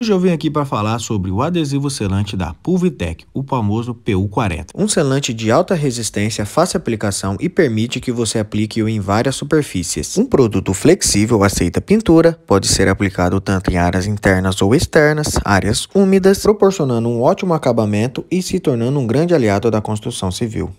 Hoje eu venho aqui para falar sobre o adesivo selante da Pulvitec, o famoso PU40. Um selante de alta resistência, fácil aplicação e permite que você aplique-o em várias superfícies. Um produto flexível aceita pintura, pode ser aplicado tanto em áreas internas ou externas, áreas úmidas, proporcionando um ótimo acabamento e se tornando um grande aliado da construção civil.